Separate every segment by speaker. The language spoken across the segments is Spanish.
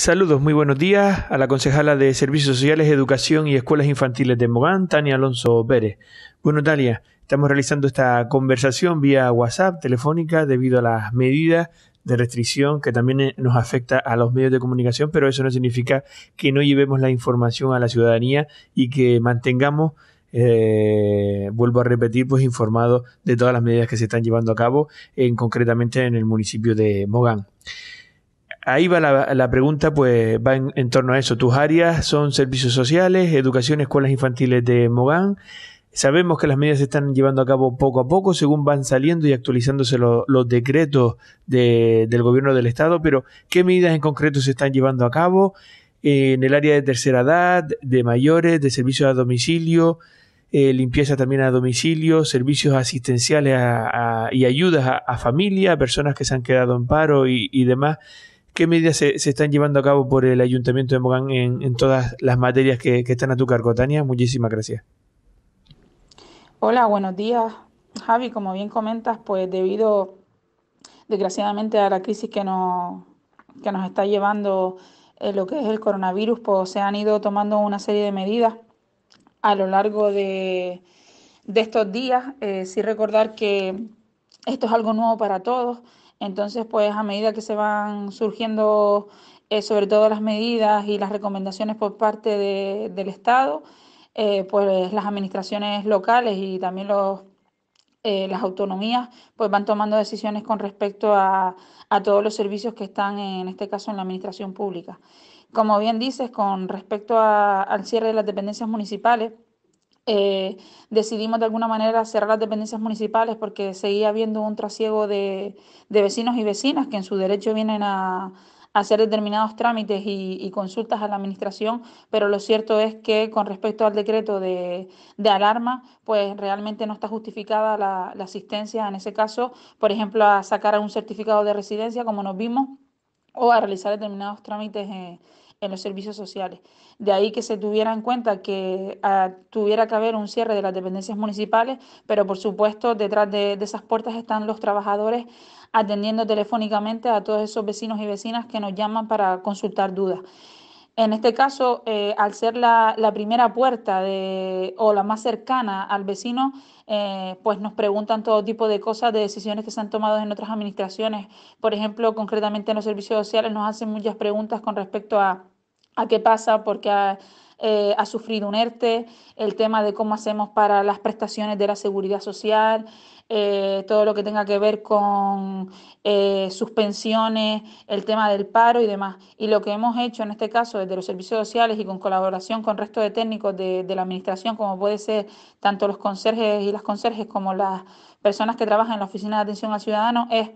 Speaker 1: Saludos, muy buenos días a la concejala de Servicios Sociales, Educación y Escuelas Infantiles de Mogán, Tania Alonso Pérez. Bueno, Tania, estamos realizando esta conversación vía WhatsApp telefónica debido a las medidas de restricción que también eh, nos afecta a los medios de comunicación, pero eso no significa que no llevemos la información a la ciudadanía y que mantengamos eh, vuelvo a repetir, pues informado de todas las medidas que se están llevando a cabo, en, concretamente en el municipio de Mogán ahí va la, pregunta, pues va en, torno a eso. Tus áreas son servicios sociales, educación, escuelas infantiles de Mogán. Sabemos que las medidas se están llevando a cabo poco a poco, según van saliendo y actualizándose los decretos del gobierno del Estado, pero ¿qué medidas en concreto se están llevando a cabo eh, en el área de tercera edad, de mayores, de servicios a domicilio, eh, limpieza también a domicilio, servicios asistenciales y ayudas a, familia, personas que se han quedado en paro y, y demás? ¿Qué medidas se, están llevando a cabo por el Ayuntamiento de Mogán en, todas las materias que, están a tu cargo, Tania? Muchísimas gracias.
Speaker 2: Hola, buenos días, Javi. Como bien comentas, pues debido desgraciadamente a la crisis que nos, que nos está llevando eh, lo que es el coronavirus, pues se han ido tomando una serie de medidas a lo largo de, de estos días. Sin eh, sí recordar que esto es algo nuevo para todos. Entonces, pues a medida que se van surgiendo eh, sobre todo las medidas y las recomendaciones por parte de, del Estado, eh, pues las administraciones locales y también los, eh, las autonomías pues van tomando decisiones con respecto a, a todos los servicios que están en este caso en la administración pública. Como bien dices, con respecto al cierre de las dependencias municipales, eh, decidimos de alguna manera cerrar las dependencias municipales porque seguía habiendo un trasiego de, vecinos y vecinas que en su derecho vienen a, hacer determinados trámites y, consultas a la administración, pero lo cierto es que con respecto al decreto de, alarma, pues realmente no está justificada la, asistencia en ese caso, por ejemplo, a sacar un certificado de residencia, como nos vimos, o a realizar determinados trámites. Eh, en los servicios sociales. De ahí que se tuviera en cuenta que ah, tuviera que haber un cierre de las dependencias municipales, pero por supuesto detrás de, esas puertas están los trabajadores atendiendo telefónicamente a todos esos vecinos y vecinas que nos llaman para consultar dudas. En este caso, eh, al ser la, primera puerta de, o la más cercana al vecino, eh, pues nos preguntan todo tipo de cosas, de decisiones que se han tomado en otras administraciones. Por ejemplo, concretamente en los servicios sociales nos hacen muchas preguntas con respecto a, qué pasa, porque... Eh, ha sufrido un ERTE, el tema de cómo hacemos para las prestaciones de la seguridad social, eh, todo lo que tenga que ver con eh, suspensiones, el tema del paro y demás. Y lo que hemos hecho en este caso desde los servicios sociales y con colaboración con resto de técnicos de, de la administración, como puede ser tanto los conserjes y las conserjes como las personas que trabajan en la Oficina de Atención al Ciudadano, es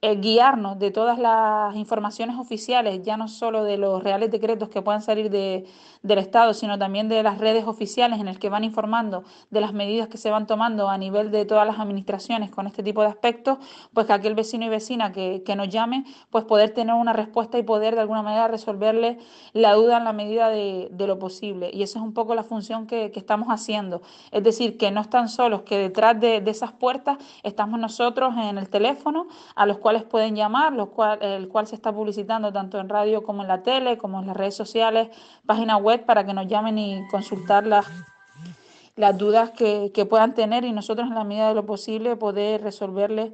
Speaker 2: eh, guiarnos de todas las informaciones oficiales, ya no solo de los reales decretos que puedan salir de, del Estado, sino también de las redes oficiales en las que van informando de las medidas que se van tomando a nivel de todas las administraciones con este tipo de aspectos, pues que aquel vecino y vecina que, nos llame, pues poder tener una respuesta y poder de alguna manera resolverle la duda en la medida de, lo posible. Y esa es un poco la función que, estamos haciendo. Es decir, que no están solos, que detrás de, de esas puertas estamos nosotros en el teléfono, a los cuales pueden llamar, los cual, el cual se está publicitando tanto en radio como en la tele, como en las redes sociales, página web para que nos llamen y consultar las, dudas que, puedan tener y nosotros en la medida de lo posible poder resolverles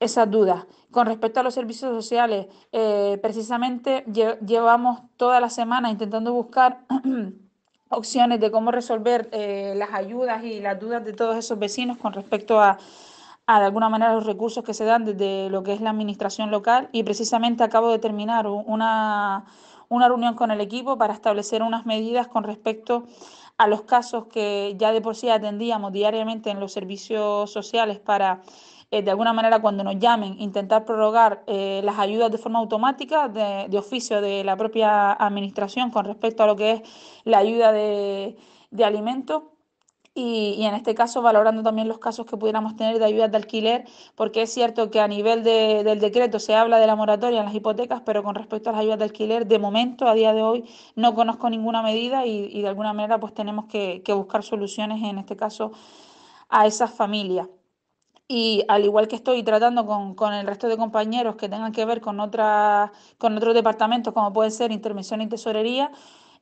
Speaker 2: esas dudas. Con respecto a los servicios sociales, eh, precisamente llevamos toda la semana intentando buscar opciones de cómo resolver eh, las ayudas y las dudas de todos esos vecinos con respecto a, a, de alguna manera, los recursos que se dan desde lo que es la administración local. Y precisamente acabo de terminar una una reunión con el equipo para establecer unas medidas con respecto a los casos que ya de por sí atendíamos diariamente en los servicios sociales para eh, de alguna manera cuando nos llamen, intentar prorrogar eh, las ayudas de forma automática de, oficio de la propia administración con respecto a lo que es la ayuda de, de alimentos y, en este caso valorando también los casos que pudiéramos tener de ayudas de alquiler, porque es cierto que a nivel del decreto se habla de la moratoria en las hipotecas, pero con respecto a las ayudas de alquiler, de momento, a día de hoy, no conozco ninguna medida y, de alguna manera pues tenemos que, buscar soluciones, en este caso, a esas familias. Y al igual que estoy tratando con, con, el resto de compañeros que tengan que ver con, otra, con otros departamentos, como puede ser intervención y tesorería,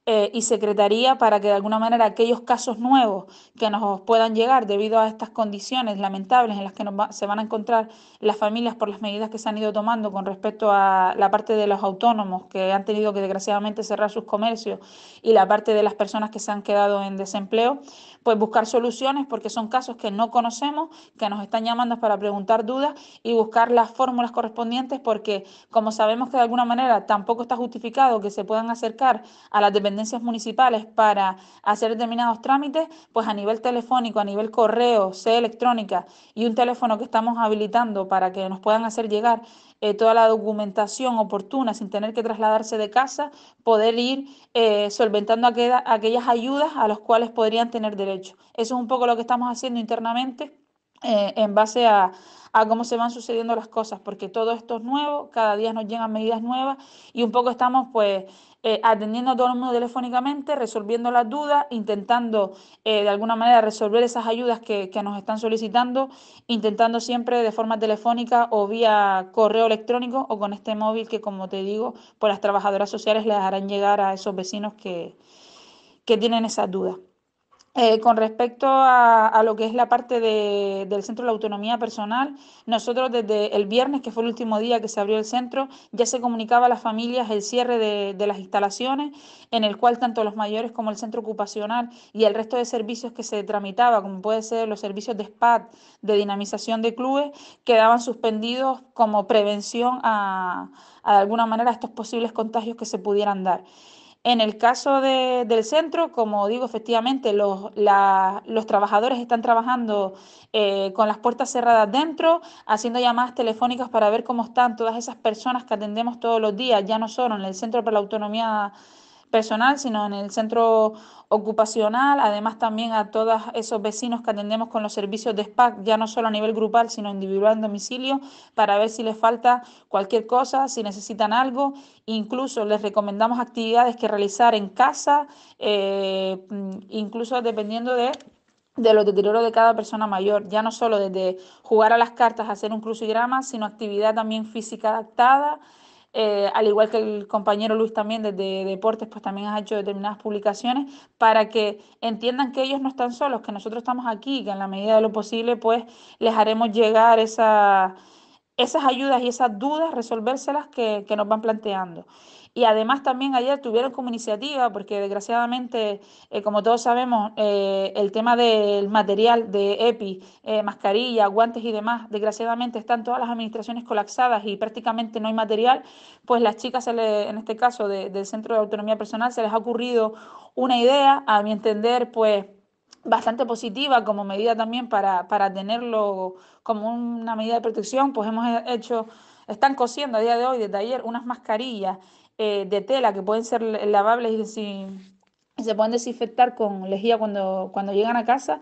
Speaker 2: eh, y Secretaría para que de alguna manera aquellos casos nuevos que nos puedan llegar debido a estas condiciones lamentables en las que se van a encontrar las familias por las medidas que se han ido tomando con respecto a la parte de los autónomos que han tenido que desgraciadamente cerrar sus comercios y la parte de las personas que se han quedado en desempleo, pues buscar soluciones porque son casos que no conocemos, que nos están llamando para preguntar dudas y buscar las fórmulas correspondientes porque como sabemos que de alguna manera tampoco está justificado que se puedan acercar a las dependencia municipales para hacer determinados trámites, pues a nivel telefónico, a nivel correo, sede electrónica y un teléfono que estamos habilitando para que nos puedan hacer llegar eh, toda la documentación oportuna sin tener que trasladarse de casa, poder ir eh, solventando aquellas ayudas a las cuales podrían tener derecho. Eso es un poco lo que estamos haciendo internamente eh, en base a, cómo se van sucediendo las cosas, porque todo esto es nuevo, cada día nos llegan medidas nuevas y un poco estamos pues eh, atendiendo a todo el mundo telefónicamente, resolviendo las dudas, intentando eh, de alguna manera resolver esas ayudas que, nos están solicitando, intentando siempre de forma telefónica o vía correo electrónico o con este móvil que como te digo, por pues las trabajadoras sociales les harán llegar a esos vecinos que, que tienen esas dudas. Eh, con respecto a, lo que es la parte del Centro de la Autonomía Personal, nosotros desde el viernes, que fue el último día que se abrió el centro, ya se comunicaba a las familias el cierre de, las instalaciones, en el cual tanto los mayores como el centro ocupacional y el resto de servicios que se tramitaba, como puede ser los servicios de spa de dinamización de clubes, quedaban suspendidos como prevención a, de alguna manera, a estos posibles contagios que se pudieran dar. En el caso del centro, como digo, efectivamente los, trabajadores están trabajando eh, con las puertas cerradas dentro, haciendo llamadas telefónicas para ver cómo están todas esas personas que atendemos todos los días, ya no solo en el Centro para la Autonomía personal, sino en el centro ocupacional, además también a todos esos vecinos que atendemos con los servicios de SPAC, ya no solo a nivel grupal, sino individual en domicilio, para ver si les falta cualquier cosa, si necesitan algo. Incluso les recomendamos actividades que realizar en casa, eh, incluso dependiendo de de los deterioros de cada persona mayor, ya no solo desde jugar a las cartas, hacer un crucigrama, sino actividad también física adaptada, eh, al igual que el compañero Luis también desde Deportes, pues también ha hecho determinadas publicaciones para que entiendan que ellos no están solos, que nosotros estamos aquí, que en la medida de lo posible, pues les haremos llegar esas ayudas y esas dudas, resolvérselas que, que nos van planteando y además también ayer tuvieron como iniciativa, porque desgraciadamente, eh, como todos sabemos, eh, el tema del material de EPI, eh, mascarilla, guantes y demás, desgraciadamente están todas las administraciones colapsadas y prácticamente no hay material, pues las chicas, en este caso del Centro de Autonomía Personal, se les ha ocurrido una idea, a mi entender, pues bastante positiva como medida también para, para tenerlo como una medida de protección, pues hemos hecho están cosiendo a día de hoy, de taller unas mascarillas eh, de tela que pueden ser lavables y, se pueden desinfectar con lejía cuando, cuando llegan a casa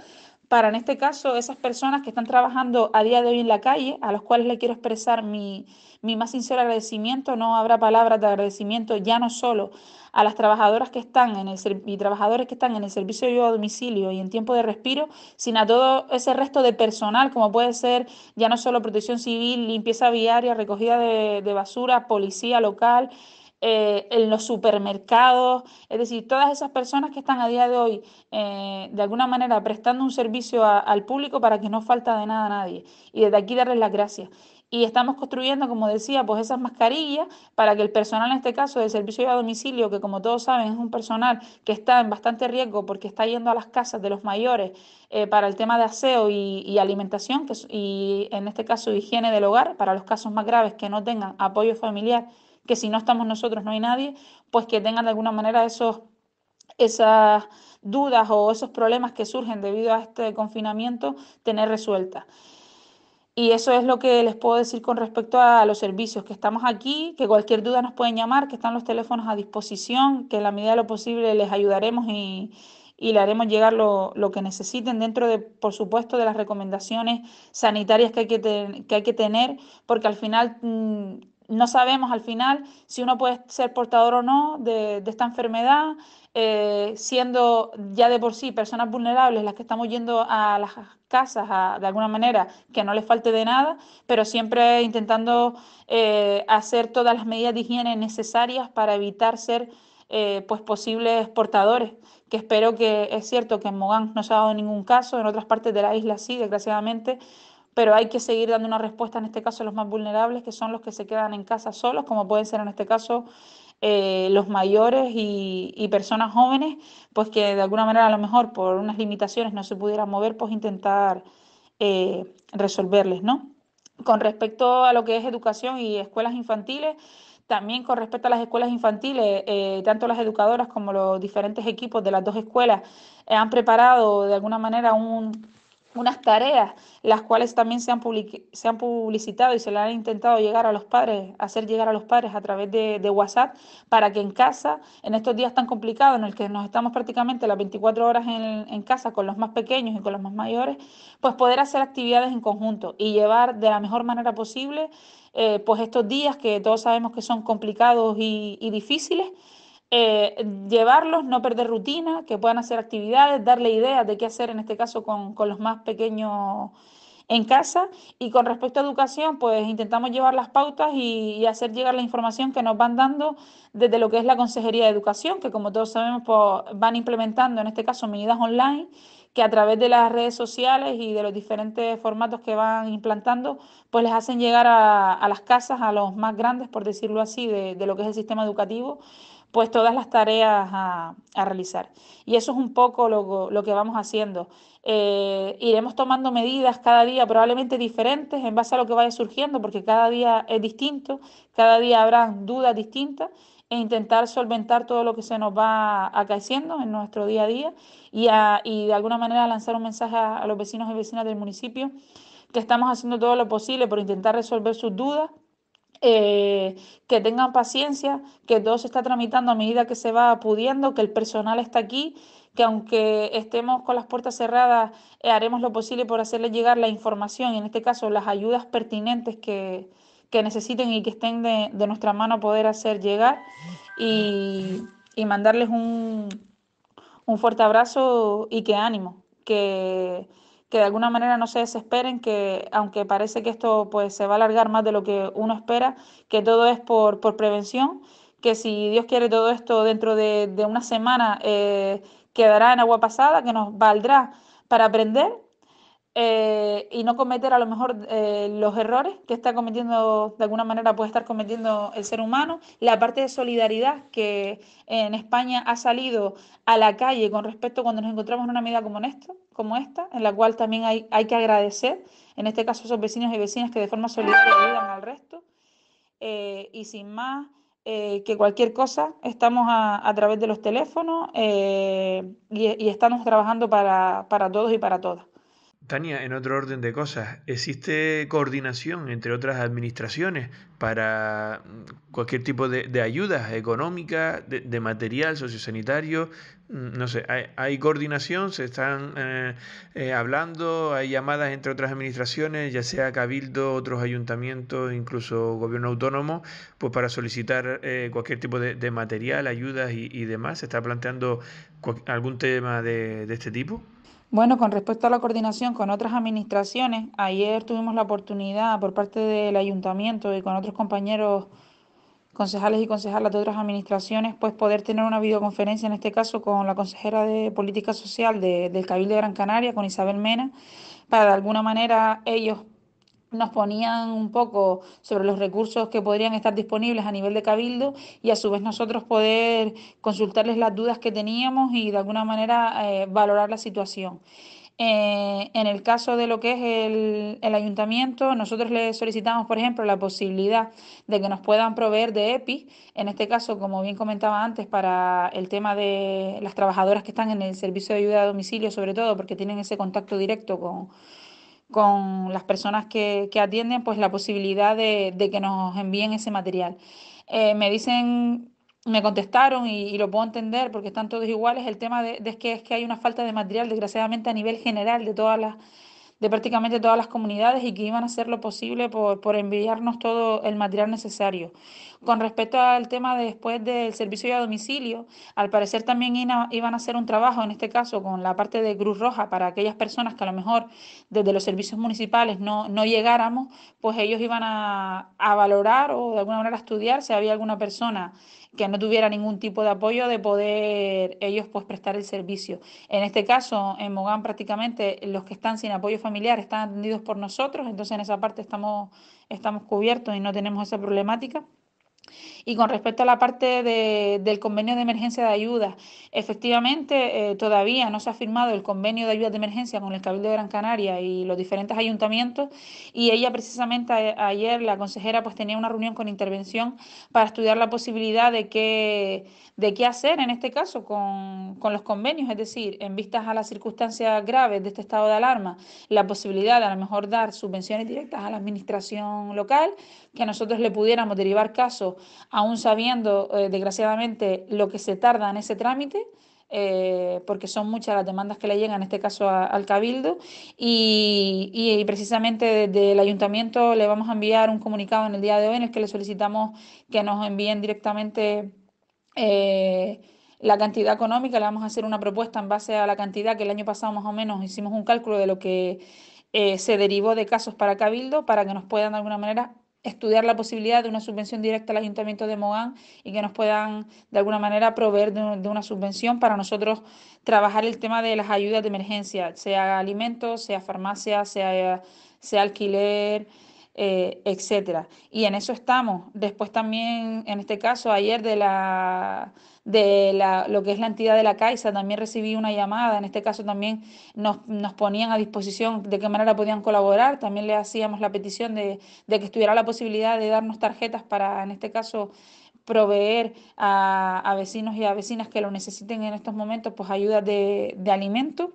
Speaker 2: para, en este caso, esas personas que están trabajando a día de hoy en la calle, a los cuales le quiero expresar mi, más sincero agradecimiento. No habrá palabras de agradecimiento ya no solo a las trabajadoras que están en el y trabajadores que están en el servicio de ayuda a domicilio y en tiempo de respiro, sino a todo ese resto de personal, como puede ser ya no solo protección civil, limpieza viaria, recogida de basura, policía local, eh, en los supermercados, es decir, todas esas personas que están a día de hoy eh, de alguna manera prestando un servicio al público para que no falta de nada a nadie. Y desde aquí darles las gracias. Y estamos construyendo, como decía, pues esas mascarillas para que el personal, en este caso, del servicio a domicilio, que como todos saben es un personal que está en bastante riesgo porque está yendo a las casas de los mayores eh, para el tema de aseo y, alimentación, y en este caso higiene del hogar, para los casos más graves que no tengan apoyo familiar que si no estamos nosotros no hay nadie, pues que tengan de alguna manera esos esas dudas o esos problemas que surgen debido a este confinamiento tener resueltas. Y eso es lo que les puedo decir con respecto a los servicios, que estamos aquí, que cualquier duda nos pueden llamar, que están los teléfonos a disposición, que en la medida de lo posible les ayudaremos y, le haremos llegar lo, que necesiten dentro de, por supuesto, de las recomendaciones sanitarias que hay que, hay que tener, porque al final mm, no sabemos al final si uno puede ser portador o no de, esta enfermedad, eh, siendo ya de por sí personas vulnerables las que estamos yendo a las casas, de alguna manera, que no les falte de nada, pero siempre intentando eh, hacer todas las medidas de higiene necesarias para evitar ser eh, pues posibles portadores, que espero que es cierto que en Mogán no se ha dado ningún caso, en otras partes de la isla sí, desgraciadamente, pero hay que seguir dando una respuesta, en este caso, a los más vulnerables, que son los que se quedan en casa solos, como pueden ser en este caso eh, los mayores y, personas jóvenes, pues que de alguna manera a lo mejor por unas limitaciones no se pudieran mover, pues intentar eh, resolverles, ¿no? Con respecto a lo que es educación y escuelas infantiles, también con respecto a las escuelas infantiles, eh, tanto las educadoras como los diferentes equipos de las dos escuelas han preparado de alguna manera un unas tareas, las cuales también se han, se han publicitado y se le han intentado llegar a los padres, hacer llegar a los padres a través de, WhatsApp, para que en casa, en estos días tan complicados en el que nos estamos prácticamente las 24 horas en, casa con los más pequeños y con los más mayores, pues poder hacer actividades en conjunto y llevar de la mejor manera posible eh, pues estos días que todos sabemos que son complicados y difíciles eh, llevarlos, no perder rutina, que puedan hacer actividades, darle ideas de qué hacer en este caso con, los más pequeños en casa. Y con respecto a educación, pues intentamos llevar las pautas y, hacer llegar la información que nos van dando desde lo que es la Consejería de Educación, que como todos sabemos pues, van implementando en este caso medidas online que a través de las redes sociales y de los diferentes formatos que van implantando, pues les hacen llegar a, a las casas, a los más grandes, por decirlo así, de, de lo que es el sistema educativo, pues todas las tareas a, realizar. Y eso es un poco lo, que vamos haciendo. Eh, iremos tomando medidas cada día probablemente diferentes en base a lo que vaya surgiendo, porque cada día es distinto, cada día habrá dudas distintas e intentar solventar todo lo que se nos va acaeciendo en nuestro día a día y, de alguna manera lanzar un mensaje a los vecinos y vecinas del municipio que estamos haciendo todo lo posible por intentar resolver sus dudas eh, que tengan paciencia, que todo se está tramitando a medida que se va pudiendo, que el personal está aquí, que aunque estemos con las puertas cerradas, eh, haremos lo posible por hacerles llegar la información en este caso las ayudas pertinentes que, necesiten y que estén de, nuestra mano poder hacer llegar y, y mandarles un, un fuerte abrazo y que ánimo, que que de alguna manera no se desesperen, que aunque parece que esto pues, se va a alargar más de lo que uno espera, que todo es por, por prevención, que si Dios quiere todo esto dentro de, de una semana eh, quedará en agua pasada, que nos valdrá para aprender eh, y no cometer a lo mejor eh, los errores que está cometiendo, de alguna manera puede estar cometiendo el ser humano, la parte de solidaridad que en España ha salido a la calle con respecto cuando nos encontramos en una medida como, como esta, en la cual también hay, que agradecer, en este caso a esos vecinos y vecinas que de forma solidaria ayudan al resto. Eh, y sin más, que cualquier cosa, estamos a, través de los teléfonos y, estamos trabajando para todos y para todas.
Speaker 1: Tania, en otro orden de cosas, ¿existe coordinación entre otras administraciones para mm, cualquier tipo de, de ayudas económicas, de, de, material sociosanitario? Mm, no sé, ¿hay, coordinación? ¿Se están eh, eh, hablando? ¿Hay llamadas entre otras administraciones, ya sea Cabildo, otros ayuntamientos, incluso gobierno autónomo, pues para solicitar eh, cualquier tipo de, material, ayudas y, demás? ¿Se está planteando algún tema de este tipo?
Speaker 2: Bueno, con respecto a la coordinación con otras administraciones, ayer tuvimos la oportunidad por parte del ayuntamiento y con otros compañeros concejales y concejalas de otras administraciones, pues poder tener una videoconferencia, en este caso con la consejera de Política Social de, del Cabildo de Gran Canaria, con Isabel Mena, para de alguna manera ellos nos ponían un poco sobre los recursos que podrían estar disponibles a nivel de cabildo y a su vez nosotros poder consultarles las dudas que teníamos y de alguna manera eh, valorar la situación. Eh, en el caso de lo que es el, el, ayuntamiento, nosotros le solicitamos, por ejemplo, la posibilidad de que nos puedan proveer de EPI, en este caso, como bien comentaba antes, para el tema de las trabajadoras que están en el servicio de ayuda a domicilio, sobre todo porque tienen ese contacto directo con, con las personas que, que atienden, pues la posibilidad de, que nos envíen ese material. Eh, me dicen me contestaron y, lo puedo entender porque están todos iguales. El tema de, que es que hay una falta de material, desgraciadamente, a nivel general de todas las de prácticamente todas las comunidades y que iban a hacer lo posible por, por enviarnos todo el material necesario. Con respecto al tema después del servicio a domicilio, al parecer también iban a hacer un trabajo, en este caso con la parte de Cruz Roja, para aquellas personas que a lo mejor desde los servicios municipales no, no llegáramos, pues ellos iban a, a valorar o de alguna manera a estudiar si había alguna persona que no tuviera ningún tipo de apoyo de poder ellos pues prestar el servicio. En este caso, en Mogán prácticamente los que están sin apoyo familiar están atendidos por nosotros, entonces en esa parte estamos, estamos cubiertos y no tenemos esa problemática. Y con respecto a la parte de, del convenio de emergencia de ayuda, efectivamente eh, todavía no se ha firmado el convenio de ayuda de emergencia con el Cabildo de Gran Canaria y los diferentes ayuntamientos y ella precisamente ayer, la consejera, pues tenía una reunión con intervención para estudiar la posibilidad de qué, de qué hacer en este caso con, con los convenios, es decir, en vistas a las circunstancias graves de este estado de alarma, la posibilidad de a lo mejor dar subvenciones directas a la administración local, que a nosotros le pudiéramos derivar casos aún sabiendo, eh, desgraciadamente, lo que se tarda en ese trámite, eh, porque son muchas las demandas que le llegan, en este caso al Cabildo, y, precisamente desde el ayuntamiento le vamos a enviar un comunicado en el día de hoy en el que le solicitamos que nos envíen directamente... Eh, la cantidad económica, le vamos a hacer una propuesta en base a la cantidad que el año pasado más o menos hicimos un cálculo de lo que se derivó de casos para Cabildo para que nos puedan de alguna manera estudiar la posibilidad de una subvención directa al Ayuntamiento de Mogán y que nos puedan de alguna manera proveer de, una subvención para nosotros trabajar el tema de las ayudas de emergencia, sea alimentos, sea farmacia, sea, sea alquiler, eh, etcétera. Y en eso estamos. Después también, en este caso, ayer de la de la, lo que es la entidad de la Caixa, también recibí una llamada, en este caso también nos, ponían a disposición de qué manera podían colaborar, también le hacíamos la petición de, que estuviera la posibilidad de darnos tarjetas para, en este caso, proveer a, vecinos y a vecinas que lo necesiten en estos momentos, pues ayuda de, de alimento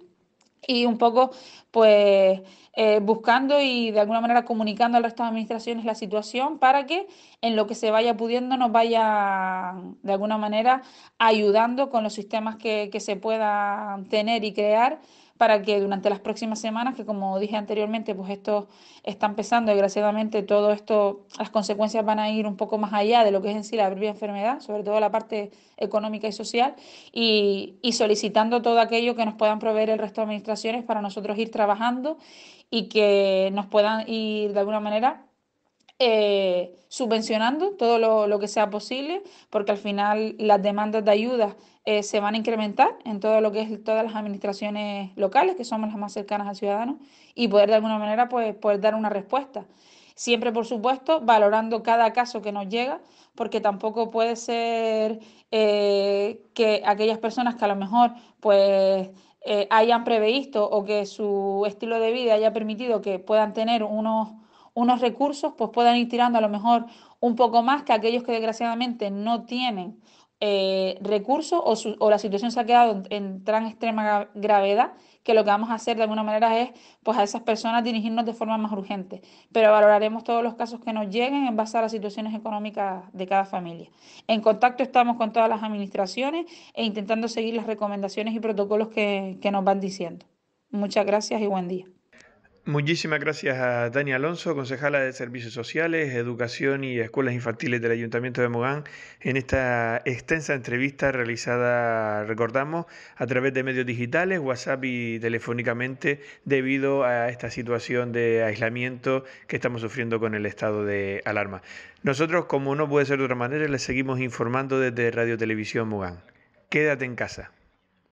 Speaker 2: y un poco pues eh, buscando y de alguna manera comunicando al resto de administraciones la situación para que en lo que se vaya pudiendo nos vaya de alguna manera ayudando con los sistemas que, se puedan tener y crear para que durante las próximas semanas, que como dije anteriormente, pues esto está empezando, desgraciadamente todo esto, las consecuencias van a ir un poco más allá de lo que es en sí la propia enfermedad, sobre todo la parte económica y social, y, y solicitando todo aquello que nos puedan proveer el resto de administraciones para nosotros ir trabajando y que nos puedan ir de alguna manera eh, subvencionando todo lo, que sea posible, porque al final las demandas de ayuda eh, se van a incrementar en todo lo que es todas las administraciones locales, que somos las más cercanas al ciudadano, y poder de alguna manera pues, poder dar una respuesta. Siempre, por supuesto, valorando cada caso que nos llega, porque tampoco puede ser eh, que aquellas personas que a lo mejor pues eh, hayan previsto o que su estilo de vida haya permitido que puedan tener unos, recursos, pues puedan ir tirando a lo mejor un poco más que aquellos que desgraciadamente no tienen eh, recursos o, su, o, la situación se ha quedado en tan extrema gravedad que lo que vamos a hacer de alguna manera es pues a esas personas dirigirnos de forma más urgente, pero valoraremos todos los casos que nos lleguen en base a las situaciones económicas de cada familia. En contacto estamos con todas las administraciones e intentando seguir las recomendaciones y protocolos que nos van diciendo. Muchas gracias y buen día.
Speaker 1: Muchísimas gracias a Dani Alonso, concejala de Servicios Sociales, Educación y Escuelas Infantiles del Ayuntamiento de Mogán, en esta extensa entrevista realizada, recordamos, a través de medios digitales, WhatsApp y telefónicamente, debido a esta situación de aislamiento que estamos sufriendo con el estado de alarma. Nosotros, como no puede ser de otra manera, les seguimos informando desde Radio Televisión Mogán. Quédate en casa.